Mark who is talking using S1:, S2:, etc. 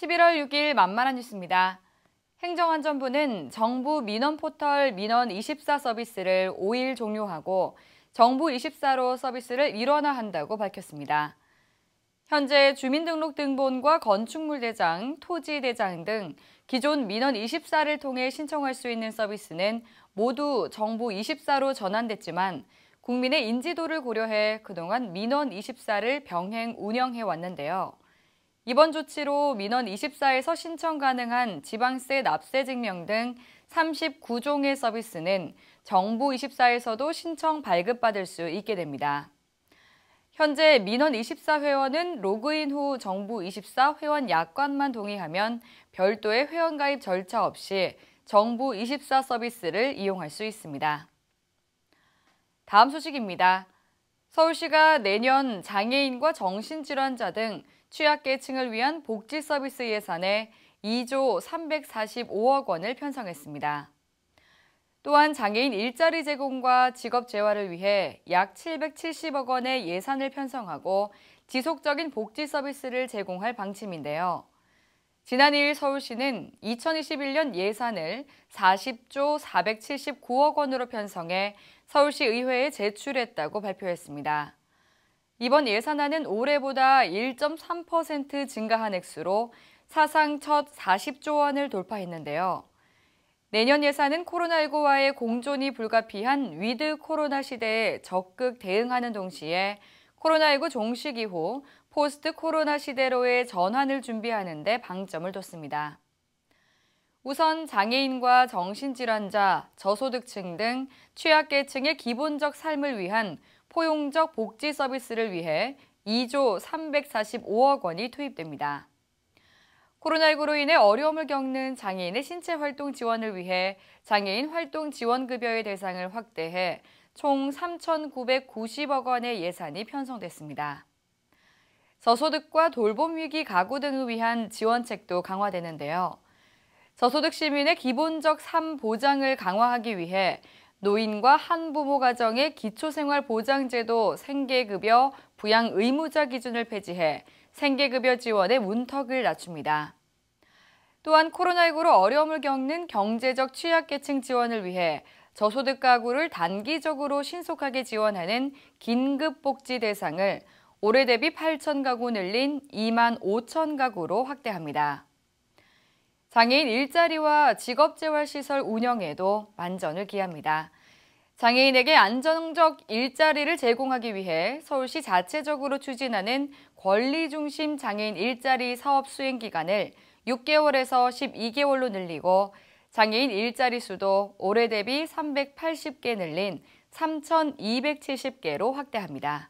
S1: 11월 6일 만만한 뉴스입니다. 행정안전부는 정부 민원 포털 민원24 서비스를 5일 종료하고 정부24로 서비스를 일원화한다고 밝혔습니다. 현재 주민등록등본과 건축물대장, 토지대장 등 기존 민원24를 통해 신청할 수 있는 서비스는 모두 정부24로 전환됐지만 국민의 인지도를 고려해 그동안 민원24를 병행 운영해 왔는데요. 이번 조치로 민원 24에서 신청 가능한 지방세 납세 증명 등 39종의 서비스는 정부 24에서도 신청 발급받을 수 있게 됩니다. 현재 민원 24 회원은 로그인 후 정부 24 회원 약관만 동의하면 별도의 회원 가입 절차 없이 정부 24 서비스를 이용할 수 있습니다. 다음 소식입니다. 서울시가 내년 장애인과 정신질환자 등 취약계층을 위한 복지 서비스 예산에 2조 345억 원을 편성했습니다. 또한 장애인 일자리 제공과 직업 재활을 위해 약 770억 원의 예산을 편성하고 지속적인 복지 서비스를 제공할 방침인데요. 지난 2일 서울시는 2021년 예산을 40조 479억 원으로 편성해 서울시 의회에 제출했다고 발표했습니다. 이번 예산안은 올해보다 1.3% 증가한 액수로 사상 첫 40조 원을 돌파했는데요. 내년 예산은 코로나19와의 공존이 불가피한 위드 코로나 시대에 적극 대응하는 동시에 코로나19 종식 이후 포스트 코로나 시대로의 전환을 준비하는 데 방점을 뒀습니다. 우선 장애인과 정신질환자, 저소득층 등 취약계층의 기본적 삶을 위한 포용적 복지 서비스를 위해 2조 345억 원이 투입됩니다. 코로나19로 인해 어려움을 겪는 장애인의 신체 활동 지원을 위해 장애인 활동 지원 급여의 대상을 확대해 총 3,990억 원의 예산이 편성됐습니다. 저소득과 돌봄 위기 가구 등을 위한 지원책도 강화되는데요. 저소득 시민의 기본적 3 보장을 강화하기 위해 노인과 한부모 가정의 기초생활보장제도 생계급여 부양 의무자 기준을 폐지해 생계급여 지원의 문턱을 낮춥니다. 또한 코로나19로 어려움을 겪는 경제적 취약계층 지원을 위해 저소득 가구를 단기적으로 신속하게 지원하는 긴급복지 대상을 올해 대비 8천 가구 늘린 2만 5천 가구로 확대합니다. 장애인 일자리와 직업재활시설 운영에도 만전을 기합니다. 장애인에게 안정적 일자리를 제공하기 위해 서울시 자체적으로 추진하는 권리중심 장애인 일자리 사업 수행 기간을 6개월에서 12개월로 늘리고 장애인 일자리 수도 올해 대비 380개 늘린 3,270개로 확대합니다.